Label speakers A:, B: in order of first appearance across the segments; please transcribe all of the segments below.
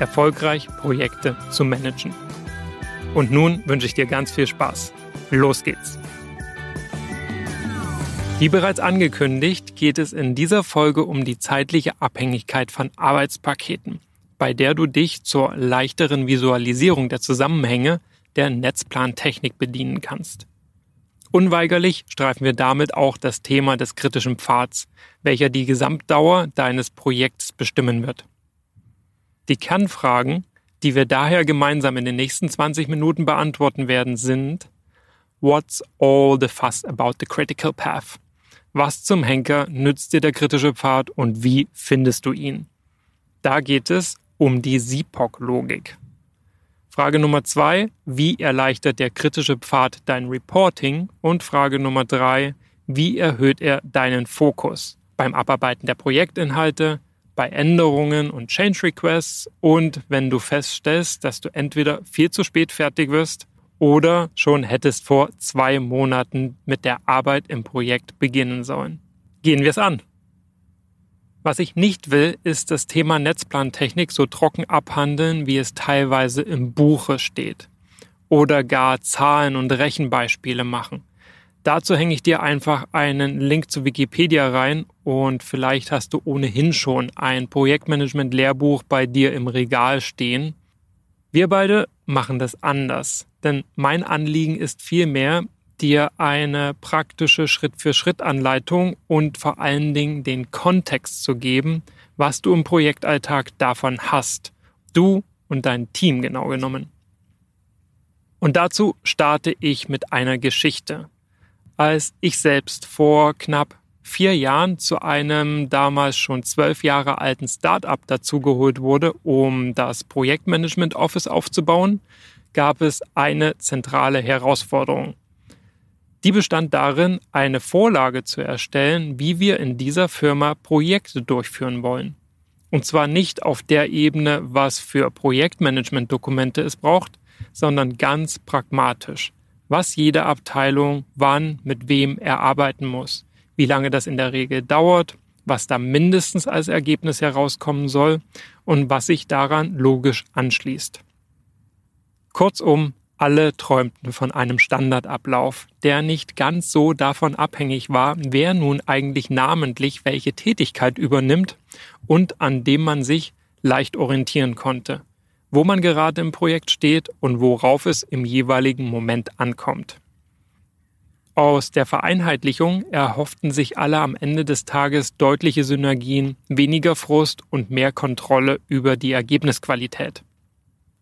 A: erfolgreich Projekte zu managen. Und nun wünsche ich dir ganz viel Spaß. Los geht's! Wie bereits angekündigt, geht es in dieser Folge um die zeitliche Abhängigkeit von Arbeitspaketen, bei der du dich zur leichteren Visualisierung der Zusammenhänge der Netzplantechnik bedienen kannst. Unweigerlich streifen wir damit auch das Thema des kritischen Pfads, welcher die Gesamtdauer deines Projekts bestimmen wird. Die Kernfragen, die wir daher gemeinsam in den nächsten 20 Minuten beantworten werden, sind What's all the fuss about the critical path? Was zum Henker nützt dir der kritische Pfad und wie findest du ihn? Da geht es um die SIPOC-Logik. Frage Nummer zwei: Wie erleichtert der kritische Pfad dein Reporting? Und Frage Nummer drei: Wie erhöht er deinen Fokus beim Abarbeiten der Projektinhalte, bei Änderungen und Change Requests und wenn du feststellst, dass du entweder viel zu spät fertig wirst oder schon hättest vor zwei Monaten mit der Arbeit im Projekt beginnen sollen. Gehen wir es an. Was ich nicht will, ist das Thema Netzplantechnik so trocken abhandeln, wie es teilweise im Buche steht. Oder gar Zahlen und Rechenbeispiele machen. Dazu hänge ich dir einfach einen Link zu Wikipedia rein und vielleicht hast du ohnehin schon ein Projektmanagement-Lehrbuch bei dir im Regal stehen. Wir beide machen das anders, denn mein Anliegen ist vielmehr, dir eine praktische Schritt-für-Schritt-Anleitung und vor allen Dingen den Kontext zu geben, was du im Projektalltag davon hast. Du und dein Team genau genommen. Und dazu starte ich mit einer Geschichte. Als ich selbst vor knapp vier Jahren zu einem damals schon zwölf Jahre alten Startup dazugeholt wurde, um das Projektmanagement Office aufzubauen, gab es eine zentrale Herausforderung. Die bestand darin, eine Vorlage zu erstellen, wie wir in dieser Firma Projekte durchführen wollen. Und zwar nicht auf der Ebene, was für Projektmanagement-Dokumente es braucht, sondern ganz pragmatisch, was jede Abteilung wann mit wem erarbeiten muss wie lange das in der Regel dauert, was da mindestens als Ergebnis herauskommen soll und was sich daran logisch anschließt. Kurzum, alle träumten von einem Standardablauf, der nicht ganz so davon abhängig war, wer nun eigentlich namentlich welche Tätigkeit übernimmt und an dem man sich leicht orientieren konnte, wo man gerade im Projekt steht und worauf es im jeweiligen Moment ankommt. Aus der Vereinheitlichung erhofften sich alle am Ende des Tages deutliche Synergien, weniger Frust und mehr Kontrolle über die Ergebnisqualität.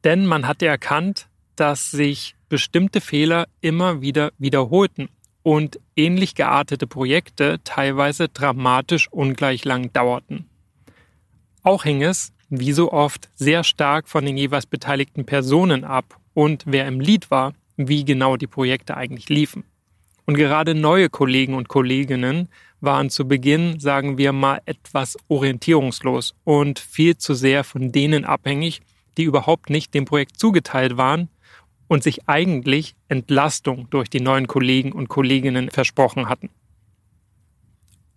A: Denn man hatte erkannt, dass sich bestimmte Fehler immer wieder wiederholten und ähnlich geartete Projekte teilweise dramatisch ungleich lang dauerten. Auch hing es, wie so oft, sehr stark von den jeweils beteiligten Personen ab und wer im Lied war, wie genau die Projekte eigentlich liefen. Und gerade neue Kollegen und Kolleginnen waren zu Beginn, sagen wir mal, etwas orientierungslos und viel zu sehr von denen abhängig, die überhaupt nicht dem Projekt zugeteilt waren und sich eigentlich Entlastung durch die neuen Kollegen und Kolleginnen versprochen hatten.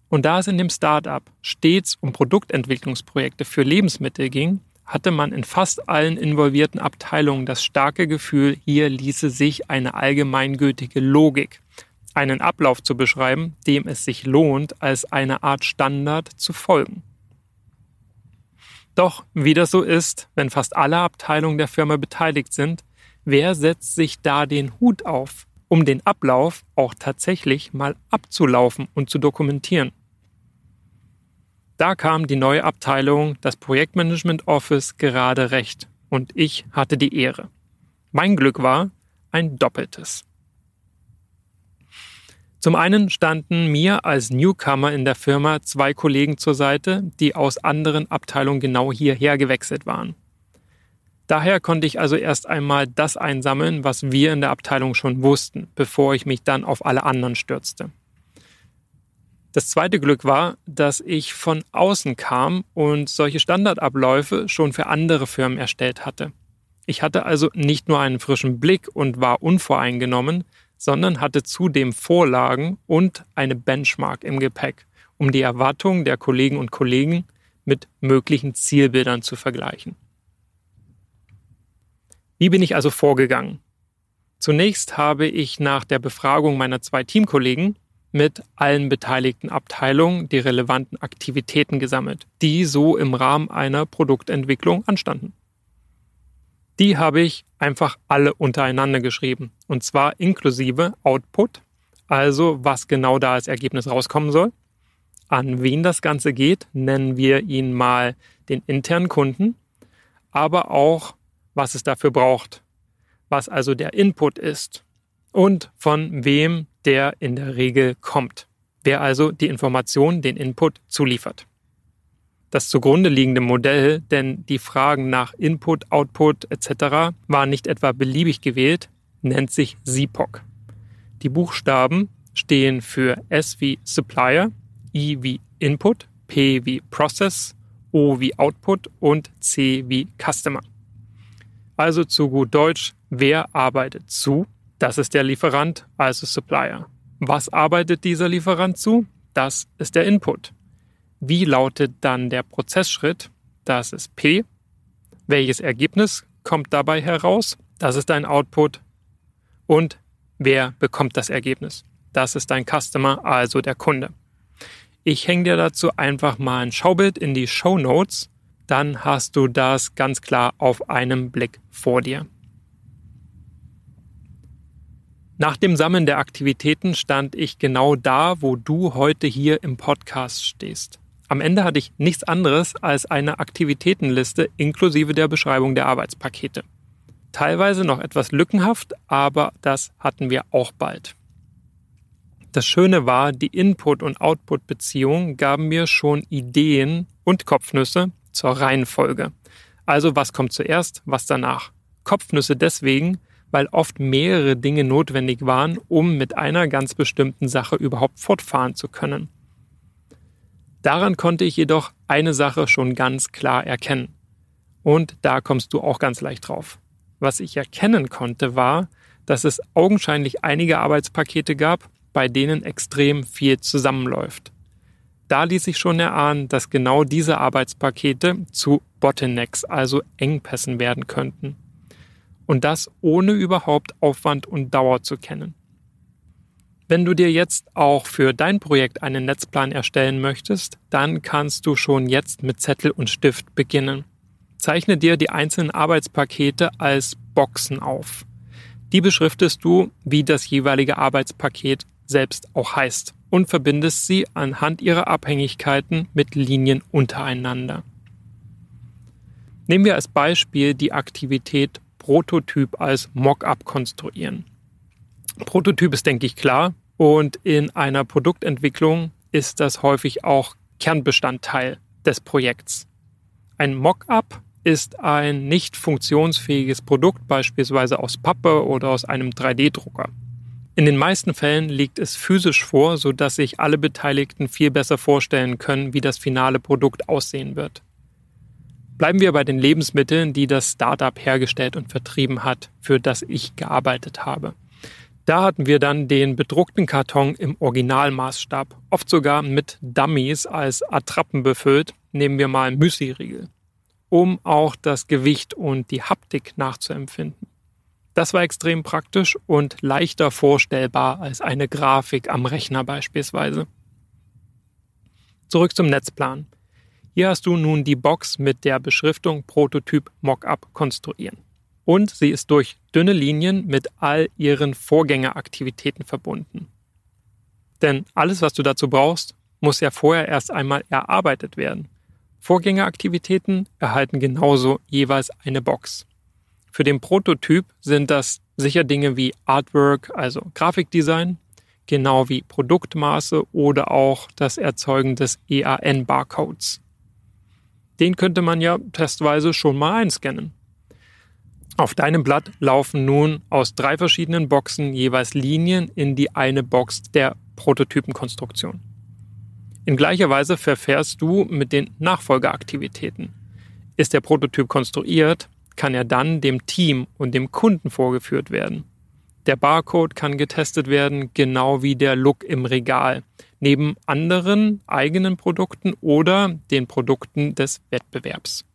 A: Und da es in dem Start-up stets um Produktentwicklungsprojekte für Lebensmittel ging, hatte man in fast allen involvierten Abteilungen das starke Gefühl, hier ließe sich eine allgemeingültige Logik einen Ablauf zu beschreiben, dem es sich lohnt, als eine Art Standard zu folgen. Doch wie das so ist, wenn fast alle Abteilungen der Firma beteiligt sind, wer setzt sich da den Hut auf, um den Ablauf auch tatsächlich mal abzulaufen und zu dokumentieren? Da kam die neue Abteilung, das Projektmanagement Office, gerade recht und ich hatte die Ehre. Mein Glück war ein doppeltes. Zum einen standen mir als Newcomer in der Firma zwei Kollegen zur Seite, die aus anderen Abteilungen genau hierher gewechselt waren. Daher konnte ich also erst einmal das einsammeln, was wir in der Abteilung schon wussten, bevor ich mich dann auf alle anderen stürzte. Das zweite Glück war, dass ich von außen kam und solche Standardabläufe schon für andere Firmen erstellt hatte. Ich hatte also nicht nur einen frischen Blick und war unvoreingenommen, sondern hatte zudem Vorlagen und eine Benchmark im Gepäck, um die Erwartungen der Kollegen und Kollegen mit möglichen Zielbildern zu vergleichen. Wie bin ich also vorgegangen? Zunächst habe ich nach der Befragung meiner zwei Teamkollegen mit allen beteiligten Abteilungen die relevanten Aktivitäten gesammelt, die so im Rahmen einer Produktentwicklung anstanden die habe ich einfach alle untereinander geschrieben. Und zwar inklusive Output, also was genau da als Ergebnis rauskommen soll. An wen das Ganze geht, nennen wir ihn mal den internen Kunden, aber auch, was es dafür braucht, was also der Input ist und von wem der in der Regel kommt, wer also die Information, den Input zuliefert das zugrunde liegende Modell, denn die Fragen nach Input, Output etc. waren nicht etwa beliebig gewählt, nennt sich SIPOC. Die Buchstaben stehen für S wie Supplier, I wie Input, P wie Process, O wie Output und C wie Customer. Also zu gut Deutsch, wer arbeitet zu? Das ist der Lieferant, also Supplier. Was arbeitet dieser Lieferant zu? Das ist der Input. Wie lautet dann der Prozessschritt? Das ist P. Welches Ergebnis kommt dabei heraus? Das ist dein Output. Und wer bekommt das Ergebnis? Das ist dein Customer, also der Kunde. Ich hänge dir dazu einfach mal ein Schaubild in die Show Notes. Dann hast du das ganz klar auf einem Blick vor dir. Nach dem Sammeln der Aktivitäten stand ich genau da, wo du heute hier im Podcast stehst. Am Ende hatte ich nichts anderes als eine Aktivitätenliste inklusive der Beschreibung der Arbeitspakete. Teilweise noch etwas lückenhaft, aber das hatten wir auch bald. Das Schöne war, die Input- und Output-Beziehungen gaben mir schon Ideen und Kopfnüsse zur Reihenfolge. Also was kommt zuerst, was danach. Kopfnüsse deswegen, weil oft mehrere Dinge notwendig waren, um mit einer ganz bestimmten Sache überhaupt fortfahren zu können. Daran konnte ich jedoch eine Sache schon ganz klar erkennen. Und da kommst du auch ganz leicht drauf. Was ich erkennen konnte, war, dass es augenscheinlich einige Arbeitspakete gab, bei denen extrem viel zusammenläuft. Da ließ sich schon erahnen, dass genau diese Arbeitspakete zu Bottlenecks, also Engpässen werden könnten. Und das ohne überhaupt Aufwand und Dauer zu kennen. Wenn du dir jetzt auch für dein Projekt einen Netzplan erstellen möchtest, dann kannst du schon jetzt mit Zettel und Stift beginnen. Zeichne dir die einzelnen Arbeitspakete als Boxen auf. Die beschriftest du, wie das jeweilige Arbeitspaket selbst auch heißt und verbindest sie anhand ihrer Abhängigkeiten mit Linien untereinander. Nehmen wir als Beispiel die Aktivität Prototyp als Mockup konstruieren. Prototyp ist, denke ich, klar. Und in einer Produktentwicklung ist das häufig auch Kernbestandteil des Projekts. Ein Mockup ist ein nicht funktionsfähiges Produkt, beispielsweise aus Pappe oder aus einem 3D-Drucker. In den meisten Fällen liegt es physisch vor, sodass sich alle Beteiligten viel besser vorstellen können, wie das finale Produkt aussehen wird. Bleiben wir bei den Lebensmitteln, die das Startup hergestellt und vertrieben hat, für das ich gearbeitet habe. Da hatten wir dann den bedruckten Karton im Originalmaßstab, oft sogar mit Dummies als Attrappen befüllt, nehmen wir mal Müsli-Riegel, um auch das Gewicht und die Haptik nachzuempfinden. Das war extrem praktisch und leichter vorstellbar als eine Grafik am Rechner beispielsweise. Zurück zum Netzplan. Hier hast du nun die Box mit der Beschriftung Prototyp Mockup konstruieren und sie ist durch dünne Linien mit all ihren Vorgängeraktivitäten verbunden. Denn alles, was du dazu brauchst, muss ja vorher erst einmal erarbeitet werden. Vorgängeraktivitäten erhalten genauso jeweils eine Box. Für den Prototyp sind das sicher Dinge wie Artwork, also Grafikdesign, genau wie Produktmaße oder auch das Erzeugen des EAN-Barcodes. Den könnte man ja testweise schon mal einscannen. Auf deinem Blatt laufen nun aus drei verschiedenen Boxen jeweils Linien in die eine Box der Prototypenkonstruktion. In gleicher Weise verfährst du mit den Nachfolgeaktivitäten. Ist der Prototyp konstruiert, kann er dann dem Team und dem Kunden vorgeführt werden. Der Barcode kann getestet werden, genau wie der Look im Regal, neben anderen eigenen Produkten oder den Produkten des Wettbewerbs.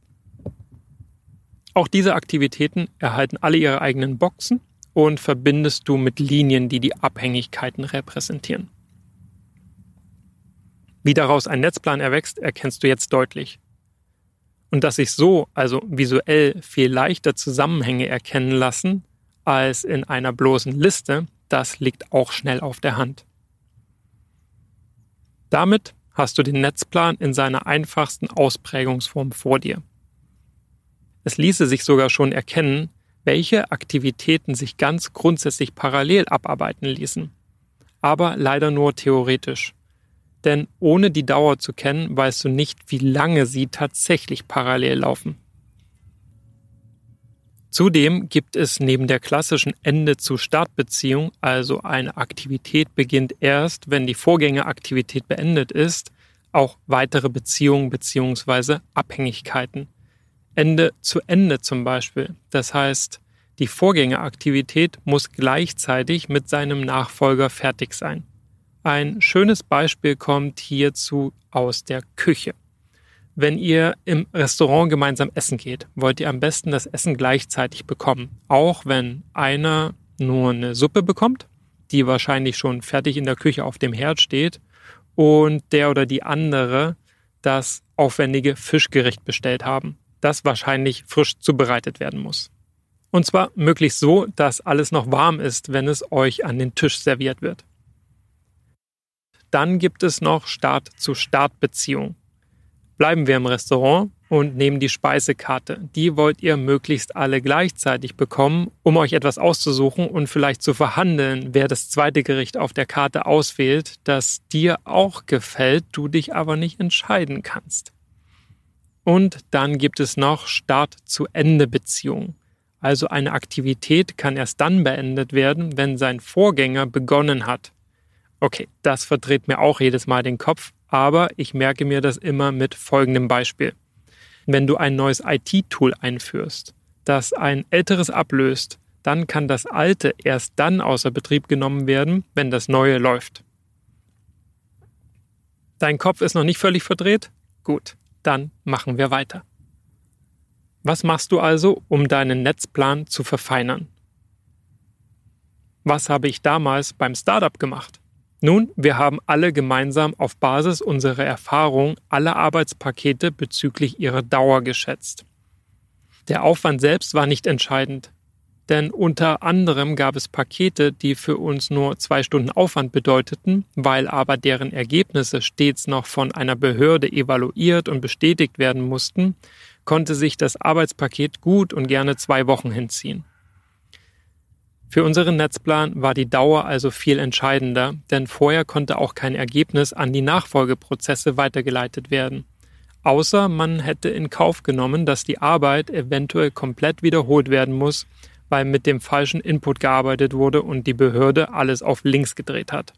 A: Auch diese Aktivitäten erhalten alle ihre eigenen Boxen und verbindest du mit Linien, die die Abhängigkeiten repräsentieren. Wie daraus ein Netzplan erwächst, erkennst du jetzt deutlich. Und dass sich so, also visuell, viel leichter Zusammenhänge erkennen lassen als in einer bloßen Liste, das liegt auch schnell auf der Hand. Damit hast du den Netzplan in seiner einfachsten Ausprägungsform vor dir. Es ließe sich sogar schon erkennen, welche Aktivitäten sich ganz grundsätzlich parallel abarbeiten ließen. Aber leider nur theoretisch. Denn ohne die Dauer zu kennen, weißt du nicht, wie lange sie tatsächlich parallel laufen. Zudem gibt es neben der klassischen Ende-zu-Start-Beziehung, also eine Aktivität beginnt erst, wenn die Vorgängeraktivität beendet ist, auch weitere Beziehungen bzw. Abhängigkeiten. Ende zu Ende zum Beispiel. Das heißt, die Vorgängeraktivität muss gleichzeitig mit seinem Nachfolger fertig sein. Ein schönes Beispiel kommt hierzu aus der Küche. Wenn ihr im Restaurant gemeinsam essen geht, wollt ihr am besten das Essen gleichzeitig bekommen. Auch wenn einer nur eine Suppe bekommt, die wahrscheinlich schon fertig in der Küche auf dem Herd steht, und der oder die andere das aufwendige Fischgericht bestellt haben das wahrscheinlich frisch zubereitet werden muss. Und zwar möglichst so, dass alles noch warm ist, wenn es euch an den Tisch serviert wird. Dann gibt es noch Start-zu-Start-Beziehung. Bleiben wir im Restaurant und nehmen die Speisekarte. Die wollt ihr möglichst alle gleichzeitig bekommen, um euch etwas auszusuchen und vielleicht zu verhandeln, wer das zweite Gericht auf der Karte auswählt, das dir auch gefällt, du dich aber nicht entscheiden kannst. Und dann gibt es noch Start-zu-Ende-Beziehungen. Also eine Aktivität kann erst dann beendet werden, wenn sein Vorgänger begonnen hat. Okay, das verdreht mir auch jedes Mal den Kopf, aber ich merke mir das immer mit folgendem Beispiel. Wenn du ein neues IT-Tool einführst, das ein älteres ablöst, dann kann das alte erst dann außer Betrieb genommen werden, wenn das neue läuft. Dein Kopf ist noch nicht völlig verdreht? Gut dann machen wir weiter. Was machst du also, um deinen Netzplan zu verfeinern? Was habe ich damals beim Startup gemacht? Nun, wir haben alle gemeinsam auf Basis unserer Erfahrung alle Arbeitspakete bezüglich ihrer Dauer geschätzt. Der Aufwand selbst war nicht entscheidend. Denn unter anderem gab es Pakete, die für uns nur zwei Stunden Aufwand bedeuteten, weil aber deren Ergebnisse stets noch von einer Behörde evaluiert und bestätigt werden mussten, konnte sich das Arbeitspaket gut und gerne zwei Wochen hinziehen. Für unseren Netzplan war die Dauer also viel entscheidender, denn vorher konnte auch kein Ergebnis an die Nachfolgeprozesse weitergeleitet werden. Außer man hätte in Kauf genommen, dass die Arbeit eventuell komplett wiederholt werden muss, weil mit dem falschen Input gearbeitet wurde und die Behörde alles auf links gedreht hat.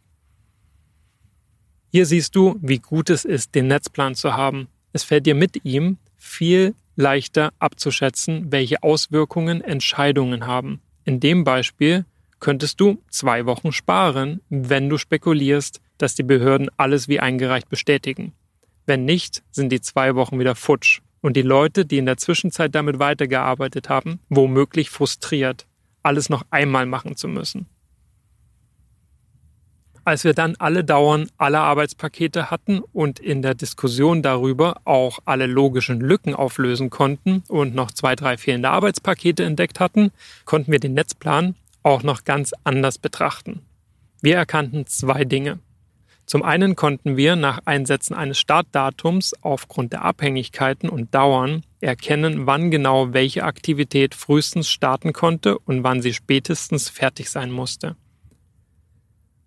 A: Hier siehst du, wie gut es ist, den Netzplan zu haben. Es fällt dir mit ihm viel leichter abzuschätzen, welche Auswirkungen Entscheidungen haben. In dem Beispiel könntest du zwei Wochen sparen, wenn du spekulierst, dass die Behörden alles wie eingereicht bestätigen. Wenn nicht, sind die zwei Wochen wieder futsch und die Leute, die in der Zwischenzeit damit weitergearbeitet haben, womöglich frustriert, alles noch einmal machen zu müssen. Als wir dann alle Dauern aller Arbeitspakete hatten und in der Diskussion darüber auch alle logischen Lücken auflösen konnten und noch zwei, drei fehlende Arbeitspakete entdeckt hatten, konnten wir den Netzplan auch noch ganz anders betrachten. Wir erkannten zwei Dinge. Zum einen konnten wir nach Einsetzen eines Startdatums aufgrund der Abhängigkeiten und Dauern erkennen, wann genau welche Aktivität frühestens starten konnte und wann sie spätestens fertig sein musste.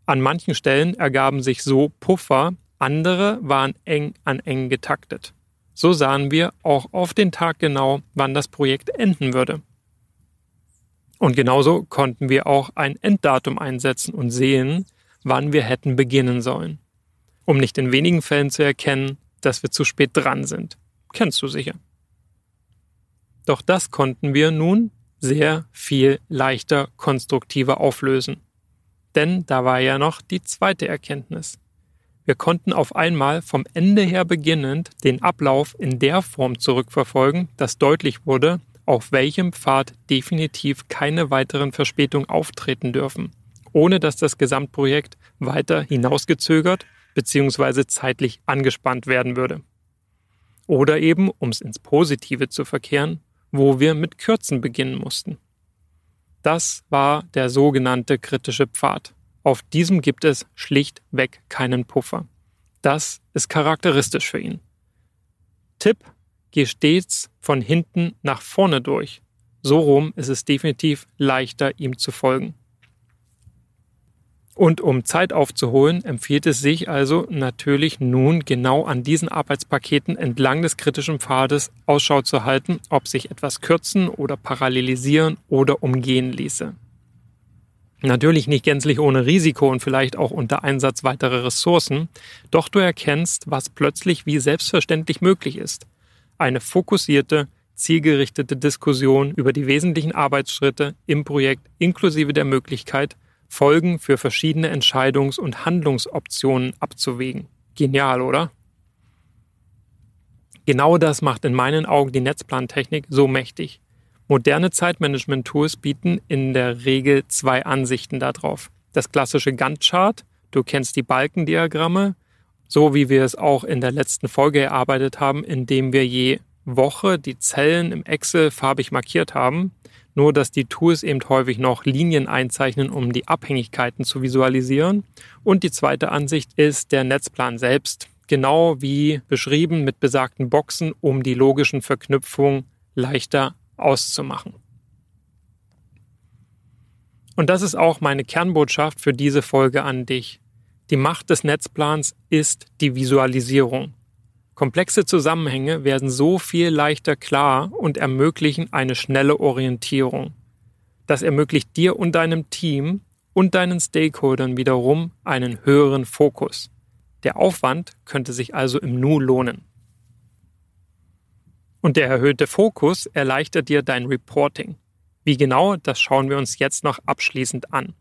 A: An manchen Stellen ergaben sich so Puffer, andere waren eng an eng getaktet. So sahen wir auch auf den Tag genau, wann das Projekt enden würde. Und genauso konnten wir auch ein Enddatum einsetzen und sehen, wann wir hätten beginnen sollen. Um nicht in wenigen Fällen zu erkennen, dass wir zu spät dran sind. Kennst du sicher. Doch das konnten wir nun sehr viel leichter konstruktiver auflösen. Denn da war ja noch die zweite Erkenntnis. Wir konnten auf einmal vom Ende her beginnend den Ablauf in der Form zurückverfolgen, dass deutlich wurde, auf welchem Pfad definitiv keine weiteren Verspätungen auftreten dürfen ohne dass das Gesamtprojekt weiter hinausgezögert bzw. zeitlich angespannt werden würde. Oder eben, um es ins Positive zu verkehren, wo wir mit Kürzen beginnen mussten. Das war der sogenannte kritische Pfad. Auf diesem gibt es schlichtweg keinen Puffer. Das ist charakteristisch für ihn. Tipp, geh stets von hinten nach vorne durch. So rum ist es definitiv leichter, ihm zu folgen. Und um Zeit aufzuholen, empfiehlt es sich also natürlich nun genau an diesen Arbeitspaketen entlang des kritischen Pfades Ausschau zu halten, ob sich etwas kürzen oder parallelisieren oder umgehen ließe. Natürlich nicht gänzlich ohne Risiko und vielleicht auch unter Einsatz weiterer Ressourcen, doch du erkennst, was plötzlich wie selbstverständlich möglich ist. Eine fokussierte, zielgerichtete Diskussion über die wesentlichen Arbeitsschritte im Projekt inklusive der Möglichkeit, Folgen für verschiedene Entscheidungs- und Handlungsoptionen abzuwägen. Genial, oder? Genau das macht in meinen Augen die Netzplantechnik so mächtig. Moderne Zeitmanagement-Tools bieten in der Regel zwei Ansichten darauf. Das klassische Gantt-Chart, du kennst die Balkendiagramme, so wie wir es auch in der letzten Folge erarbeitet haben, indem wir je Woche die Zellen im Excel farbig markiert haben nur dass die Tools eben häufig noch Linien einzeichnen, um die Abhängigkeiten zu visualisieren. Und die zweite Ansicht ist der Netzplan selbst, genau wie beschrieben mit besagten Boxen, um die logischen Verknüpfungen leichter auszumachen. Und das ist auch meine Kernbotschaft für diese Folge an dich. Die Macht des Netzplans ist die Visualisierung. Komplexe Zusammenhänge werden so viel leichter klar und ermöglichen eine schnelle Orientierung. Das ermöglicht dir und deinem Team und deinen Stakeholdern wiederum einen höheren Fokus. Der Aufwand könnte sich also im Nu lohnen. Und der erhöhte Fokus erleichtert dir dein Reporting. Wie genau, das schauen wir uns jetzt noch abschließend an.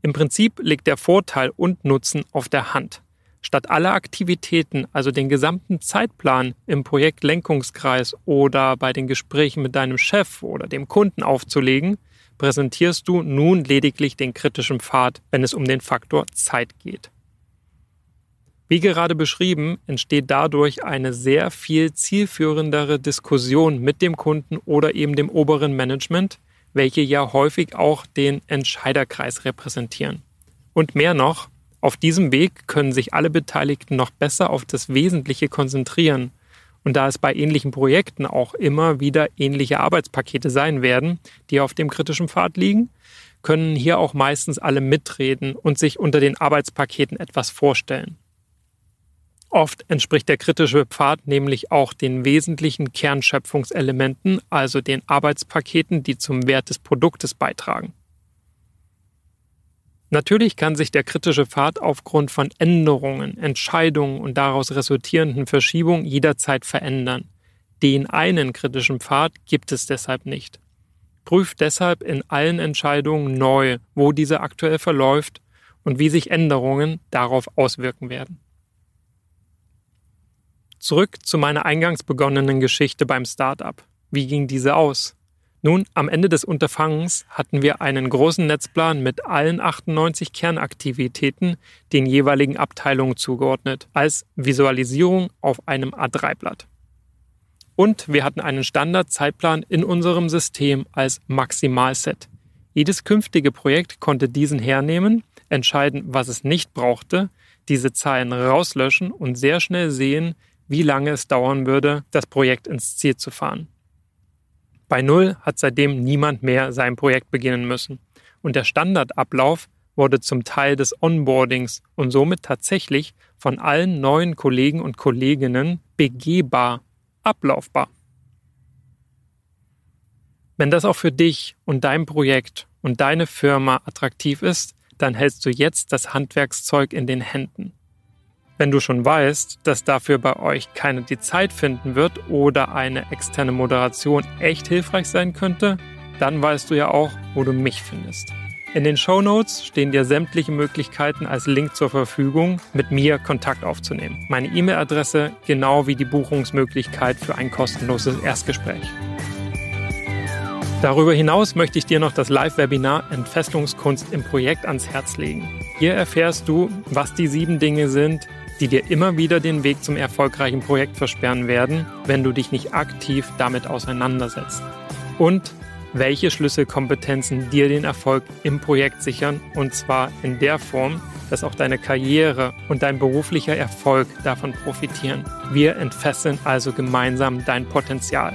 A: Im Prinzip liegt der Vorteil und Nutzen auf der Hand statt alle Aktivitäten, also den gesamten Zeitplan im Projektlenkungskreis oder bei den Gesprächen mit deinem Chef oder dem Kunden aufzulegen, präsentierst du nun lediglich den kritischen Pfad, wenn es um den Faktor Zeit geht. Wie gerade beschrieben, entsteht dadurch eine sehr viel zielführendere Diskussion mit dem Kunden oder eben dem oberen Management, welche ja häufig auch den Entscheiderkreis repräsentieren. Und mehr noch, auf diesem Weg können sich alle Beteiligten noch besser auf das Wesentliche konzentrieren. Und da es bei ähnlichen Projekten auch immer wieder ähnliche Arbeitspakete sein werden, die auf dem kritischen Pfad liegen, können hier auch meistens alle mitreden und sich unter den Arbeitspaketen etwas vorstellen. Oft entspricht der kritische Pfad nämlich auch den wesentlichen Kernschöpfungselementen, also den Arbeitspaketen, die zum Wert des Produktes beitragen. Natürlich kann sich der kritische Pfad aufgrund von Änderungen, Entscheidungen und daraus resultierenden Verschiebungen jederzeit verändern. Den einen kritischen Pfad gibt es deshalb nicht. Prüf deshalb in allen Entscheidungen neu, wo diese aktuell verläuft und wie sich Änderungen darauf auswirken werden. Zurück zu meiner eingangs begonnenen Geschichte beim Startup. Wie ging diese aus? Nun, am Ende des Unterfangens hatten wir einen großen Netzplan mit allen 98 Kernaktivitäten den jeweiligen Abteilungen zugeordnet, als Visualisierung auf einem A3-Blatt. Und wir hatten einen Standardzeitplan in unserem System als Maximalset. Jedes künftige Projekt konnte diesen hernehmen, entscheiden, was es nicht brauchte, diese Zahlen rauslöschen und sehr schnell sehen, wie lange es dauern würde, das Projekt ins Ziel zu fahren. Bei Null hat seitdem niemand mehr sein Projekt beginnen müssen. Und der Standardablauf wurde zum Teil des Onboardings und somit tatsächlich von allen neuen Kollegen und Kolleginnen begehbar, ablaufbar. Wenn das auch für dich und dein Projekt und deine Firma attraktiv ist, dann hältst du jetzt das Handwerkszeug in den Händen. Wenn du schon weißt, dass dafür bei euch keiner die Zeit finden wird oder eine externe Moderation echt hilfreich sein könnte, dann weißt du ja auch, wo du mich findest. In den Show Notes stehen dir sämtliche Möglichkeiten als Link zur Verfügung, mit mir Kontakt aufzunehmen. Meine E-Mail-Adresse genau wie die Buchungsmöglichkeit für ein kostenloses Erstgespräch. Darüber hinaus möchte ich dir noch das Live-Webinar Entfesselungskunst im Projekt ans Herz legen. Hier erfährst du, was die sieben Dinge sind, die dir immer wieder den Weg zum erfolgreichen Projekt versperren werden, wenn du dich nicht aktiv damit auseinandersetzt. Und welche Schlüsselkompetenzen dir den Erfolg im Projekt sichern, und zwar in der Form, dass auch deine Karriere und dein beruflicher Erfolg davon profitieren. Wir entfesseln also gemeinsam dein Potenzial.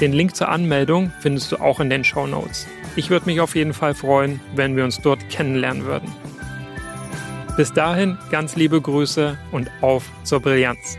A: Den Link zur Anmeldung findest du auch in den Show Notes. Ich würde mich auf jeden Fall freuen, wenn wir uns dort kennenlernen würden. Bis dahin ganz liebe Grüße und auf zur Brillanz.